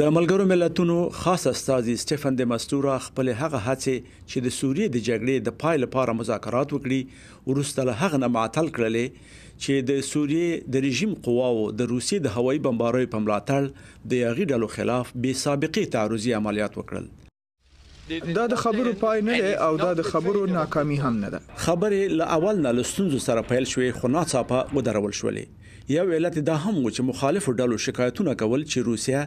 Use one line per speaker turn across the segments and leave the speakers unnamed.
د ملګرو ملتونو خاص استاذ سټيفن د مستورا خپل هغه هڅه چې د سوریې د جګړې د پای لپاره مذاکرات وکړي ورسته له هغه نه معطل کړلې چې د سوریې د رژیم قواو د روسي د هوایي بمباروي په ملاتړ د یغی ډلو خلاف بې سابقې تعرضي عملیات وکړل
دا د خبرو پای نه دی او دا د خبرو ناکامي هم نه ده
خبرې له اول نه لستونز سره پیل شوې خو ناڅاپه ودرول شولې یو علت دا هم و چې مخالفو ډلو شکایتونه کول چې روسیا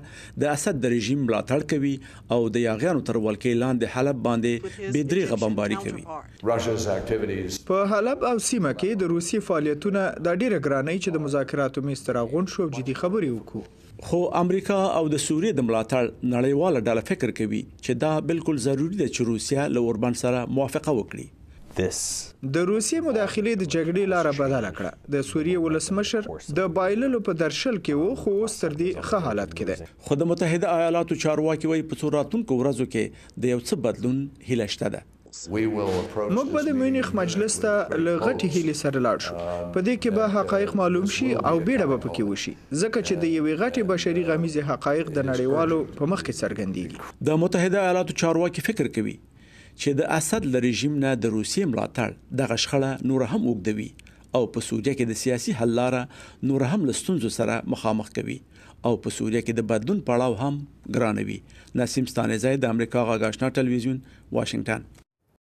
د اسد د رژیم ملاتړ کوي او د یاغیانو تر ولکې لاندې حلب باندې بيدریغه بمباری کوي
په حلب او سیمه کې د روسي فعالیتونه د ډیره ګرانۍ چې د مذاکراتو میستر غون شو جدي خبري وکړو خو
امریکا او د سوریې د ملاتړ نړیواله ډله فکر کوي چې دا بالکل ضروری ده چې روسیا له اوربان سره موافقه وکړي this
د روسیې مداخله د جګړې لار بدله کړه د سوریې ولسمشر د بایللو په درشل کې وو خو اوس تر دې ښه حالت کې ده خو د متحده ایالاتو
چارواکي وایي په
سوراتونکو ورځو کې د یو څه بدلون هیله شته ده موږ به د مونیخ مجلس ته لغټي هلي سره لاړ شو په دې کې به uh, حقایق معلوم شي او بیړه به پکې وشي ځکه چې د یوې غټي بشري غمیزې حقایق د نړیوالو په مخ کې څرګندېږي
د متحده ایالاتو چارواکي فکر کوي چې د اسد له رژیم نه د روسیې ملاتړ دغه شخړه نور هم وګدوي او په سوریه کې د سیاسي حل لاره نور هم لستونزو سره مخامخ کوي او په سوریه کې د بدلون پړاو هم ګرانوي نسیم ستانه زید د امریکا غاښنا ټلویزیون واشنگټن